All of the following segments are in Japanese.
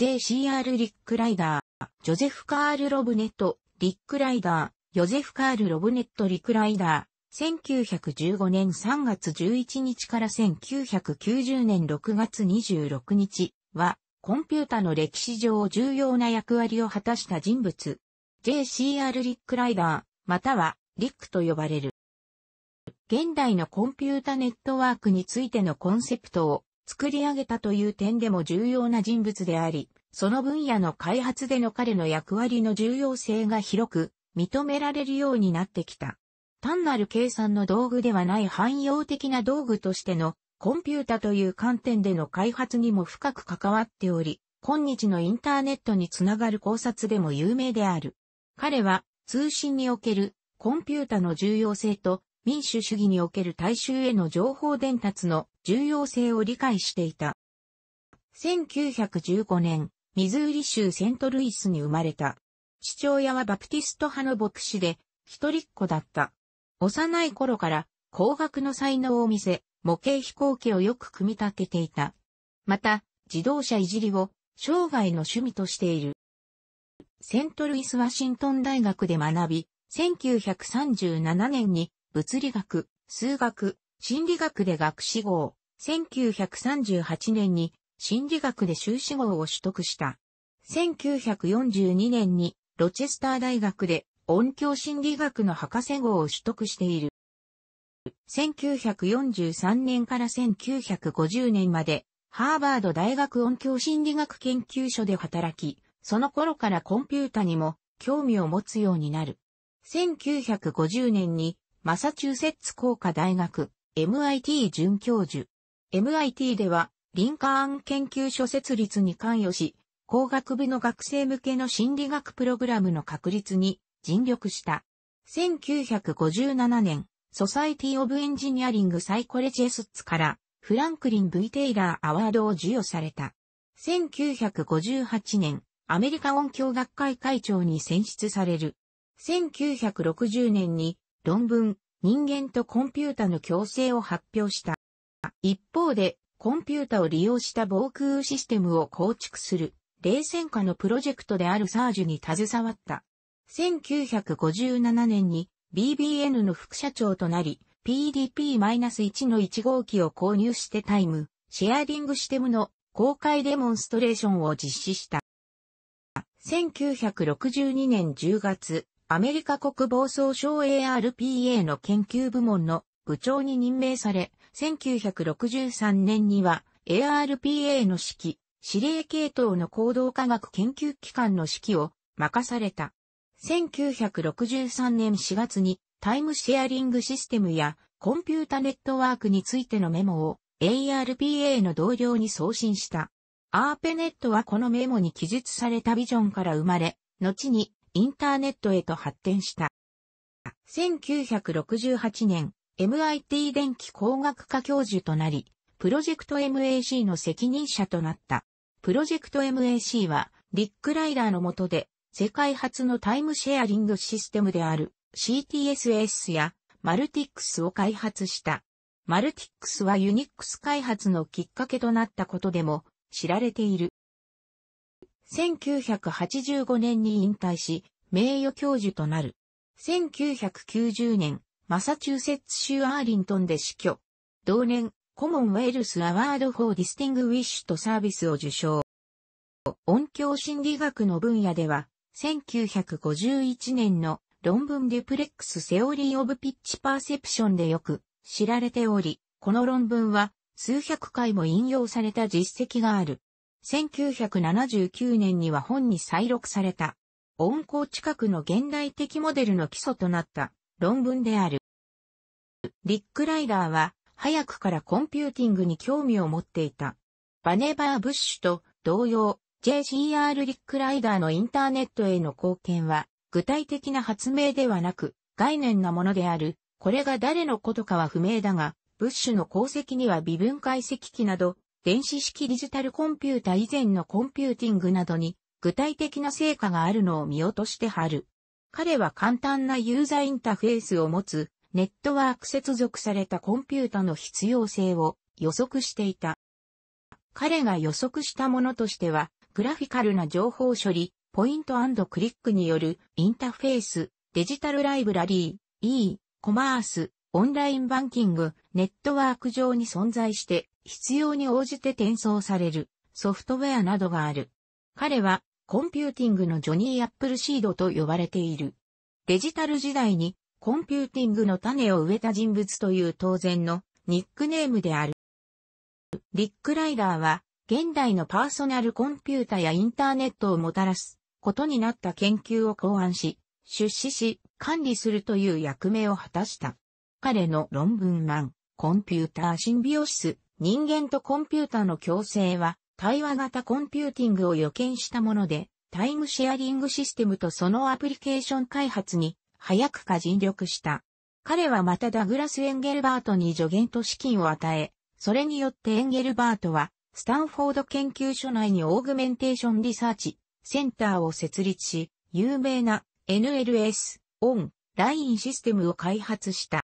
JCR リックライダー、ジョゼフ・カール・ロブネット、リックライダー、ヨゼフ・カール・ロブネット・リックライダー、1915年3月11日から1990年6月26日は、コンピュータの歴史上重要な役割を果たした人物。JCR リックライダー、またはリックと呼ばれる。現代のコンピュータネットワークについてのコンセプトを作り上げたという点でも重要な人物であり、その分野の開発での彼の役割の重要性が広く認められるようになってきた。単なる計算の道具ではない汎用的な道具としてのコンピュータという観点での開発にも深く関わっており、今日のインターネットにつながる考察でも有名である。彼は通信におけるコンピュータの重要性と民主主義における大衆への情報伝達の重要性を理解していた。1915年、ミズーリ州セントルイスに生まれた。父親はバプティスト派の牧師で、一人っ子だった。幼い頃から工学の才能を見せ、模型飛行機をよく組み立てていた。また、自動車いじりを生涯の趣味としている。セントルイス・ワシントン大学で学び、1937年に物理学、数学、心理学で学士号、1938年に心理学で修士号を取得した。1942年にロチェスター大学で音響心理学の博士号を取得している。1943年から1950年までハーバード大学音響心理学研究所で働き、その頃からコンピュータにも興味を持つようになる。1950年にマサチューセッツ工科大学 MIT 准教授。MIT では、リンカーン研究所設立に関与し、工学部の学生向けの心理学プログラムの確立に尽力した。1957年、ソサイティ・オブ・エンジニアリング・サイコレジェスツからフランクリン・ V・ テイラー・アワードを授与された。1958年、アメリカ音響学会会長に選出される。1960年に論文、人間とコンピュータの共生を発表した。一方で、コンピュータを利用した防空システムを構築する、冷戦下のプロジェクトであるサージュに携わった。1957年に BBN の副社長となり、PDP-1 の1号機を購入してタイム、シェアリングシステムの公開デモンストレーションを実施した。1962年10月、アメリカ国防総省 ARPA の研究部門の部長に任命され、1963年には ARPA の指揮、指令系統の行動科学研究機関の指揮を任された。1963年4月にタイムシェアリングシステムやコンピュータネットワークについてのメモを ARPA の同僚に送信した。アーペネットはこのメモに記述されたビジョンから生まれ、後にインターネットへと発展した。1968年、MIT 電気工学科教授となり、プロジェクト MAC の責任者となった。プロジェクト MAC は、リック・ライダーの下で、世界初のタイムシェアリングシステムである CTSS やマルティックスを開発した。マルティックスはユニックス開発のきっかけとなったことでも知られている。1985年に引退し、名誉教授となる。1990年、マサチューセッツ州アーリントンで死去。同年、コモンウェルスアワード・フォー・ディスティング・ウィッシュとサービスを受賞。音響心理学の分野では、1951年の論文デュプレックス・セオリー・オブ・ピッチ・パーセプションでよく知られており、この論文は数百回も引用された実績がある。1979年には本に再録された、温光近くの現代的モデルの基礎となった論文である。リックライダーは早くからコンピューティングに興味を持っていた。バネバー・ブッシュと同様、JCR リックライダーのインターネットへの貢献は具体的な発明ではなく概念なものである。これが誰のことかは不明だが、ブッシュの功績には微分解析機など電子式デジタルコンピュータ以前のコンピューティングなどに具体的な成果があるのを見落としてはる。彼は簡単なユーザーインターフェースを持つネットワーク接続されたコンピュータの必要性を予測していた。彼が予測したものとしては、グラフィカルな情報処理、ポイントクリックによるインターフェース、デジタルライブラリー、e、コマース、オンラインバンキング、ネットワーク上に存在して必要に応じて転送されるソフトウェアなどがある。彼はコンピューティングのジョニー・アップルシードと呼ばれている。デジタル時代にコンピューティングの種を植えた人物という当然のニックネームである。リック・ライダーは現代のパーソナルコンピュータやインターネットをもたらすことになった研究を考案し、出資し、管理するという役目を果たした。彼の論文マン、コンピューターシンビオシス人間とコンピュータの共生は、対話型コンピューティングを予見したもので、タイムシェアリングシステムとそのアプリケーション開発に、早くか尽力した。彼はまたダグラス・エンゲルバートに助言と資金を与え、それによってエンゲルバートは、スタンフォード研究所内にオーグメンテーションリサーチセンターを設立し、有名な NLS、オン、ラインシステムを開発した。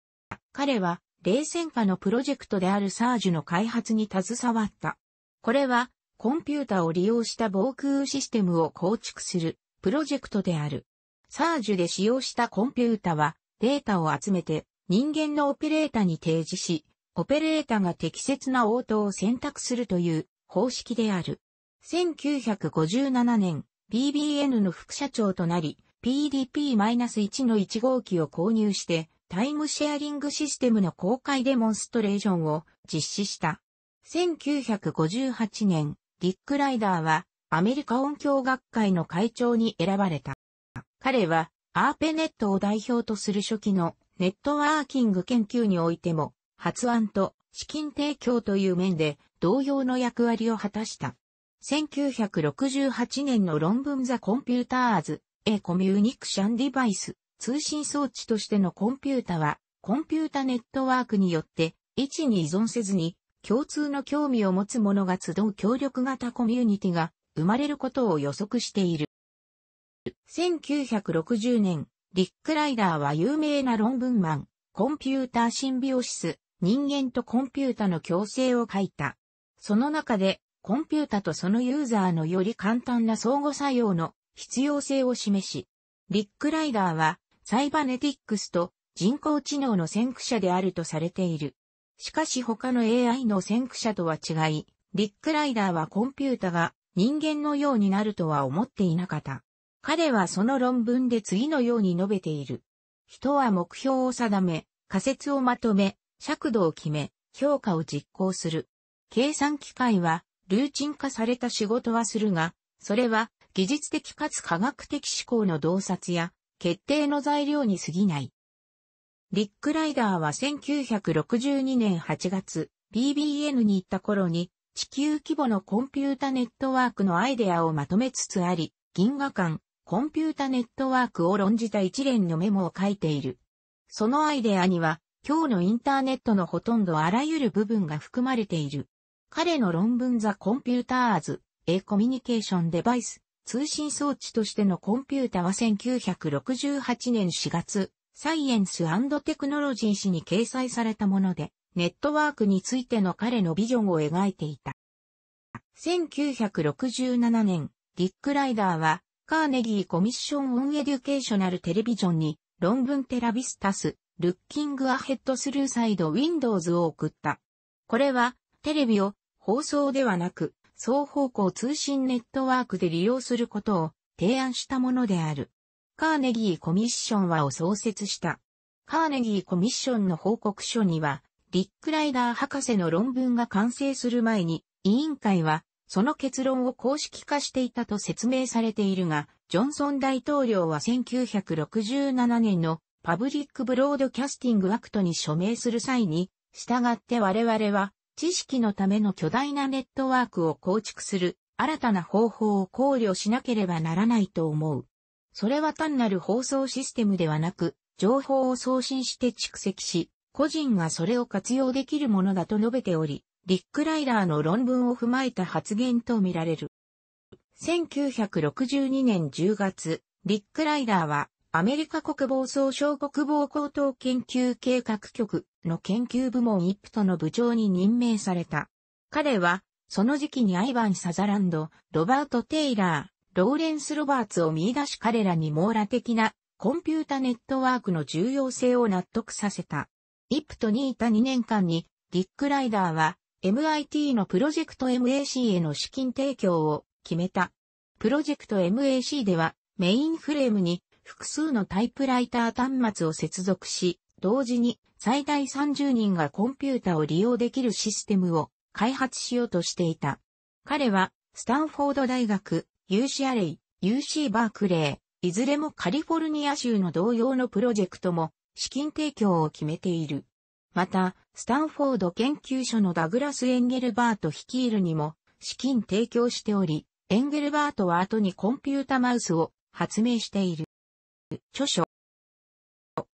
彼は冷戦下のプロジェクトであるサージュの開発に携わった。これは、コンピュータを利用した防空システムを構築するプロジェクトである。サージュで使用したコンピュータはデータを集めて人間のオペレータに提示し、オペレータが適切な応答を選択するという方式である。1957年、BBN の副社長となり、PDP-1 の1号機を購入して、タイムシェアリングシステムの公開デモンストレーションを実施した。1958年、ディック・ライダーはアメリカ音響学会の会長に選ばれた。彼はアーペネットを代表とする初期のネットワーキング研究においても発案と資金提供という面で同様の役割を果たした。1968年の論文ザ・コンピューターズ・エ・コミュニクション・ディバイス通信装置としてのコンピュータは、コンピュータネットワークによって、位置に依存せずに、共通の興味を持つ者が集う協力型コミュニティが生まれることを予測している。1960年、リック・ライダーは有名な論文マン、コンピューターシンビオシス、人間とコンピュータの共生を書いた。その中で、コンピュータとそのユーザーのより簡単な相互作用の必要性を示し、リック・ライダーはサイバネティックスと人工知能の先駆者であるとされている。しかし他の AI の先駆者とは違い、リックライダーはコンピュータが人間のようになるとは思っていなかった。彼はその論文で次のように述べている。人は目標を定め、仮説をまとめ、尺度を決め、評価を実行する。計算機械は、ルーチン化された仕事はするが、それは、技術的かつ科学的思考の洞察や、決定の材料に過ぎない。リック・ライダーは1962年8月、BBN に行った頃に、地球規模のコンピュータネットワークのアイデアをまとめつつあり、銀河間、コンピュータネットワークを論じた一連のメモを書いている。そのアイデアには、今日のインターネットのほとんどあらゆる部分が含まれている。彼の論文ザ・コンピューターズ、A Communication Device 通信装置としてのコンピュータは1968年4月、サイエンステクノロジー誌に掲載されたもので、ネットワークについての彼のビジョンを描いていた。1967年、ディック・ライダーは、カーネギーコミッション・オン・エデュケーショナル・テレビジョンに、論文テラビスタス、ルッキング・アヘッド・スルー・サイド・ウィンドウズを送った。これは、テレビを放送ではなく、双方向通信ネットワークで利用することを提案したものである。カーネギーコミッションはを創設した。カーネギーコミッションの報告書には、リックライダー博士の論文が完成する前に、委員会は、その結論を公式化していたと説明されているが、ジョンソン大統領は1967年のパブリックブロードキャスティングアクトに署名する際に、従って我々は知識のための巨大なネットワークを構築する新たな方法を考慮しなければならないと思う。それは単なる放送システムではなく、情報を送信して蓄積し、個人がそれを活用できるものだと述べており、リックライダーの論文を踏まえた発言とみられる。1962年10月、リックライダーはアメリカ国防総省国防高等研究計画局の研究部門イプトの部長に任命された。彼は、その時期にアイバン・サザランド、ロバート・テイラー、ローレンス・ロバーツを見出し彼らに網羅的なコンピュータネットワークの重要性を納得させた。イプトにいた2年間に、ディック・ライダーは MIT のプロジェクト MAC への資金提供を決めた。プロジェクト MAC ではメインフレームに複数のタイプライター端末を接続し、同時に最大30人がコンピュータを利用できるシステムを開発しようとしていた。彼は、スタンフォード大学、UCLA、UC バークレー、いずれもカリフォルニア州の同様のプロジェクトも資金提供を決めている。また、スタンフォード研究所のダグラス・エンゲルバート率いるにも資金提供しており、エンゲルバートは後にコンピュータマウスを発明している。著書。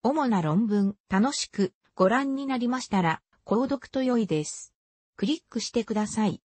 主な論文、楽しくご覧になりましたら、購読と良いです。クリックしてください。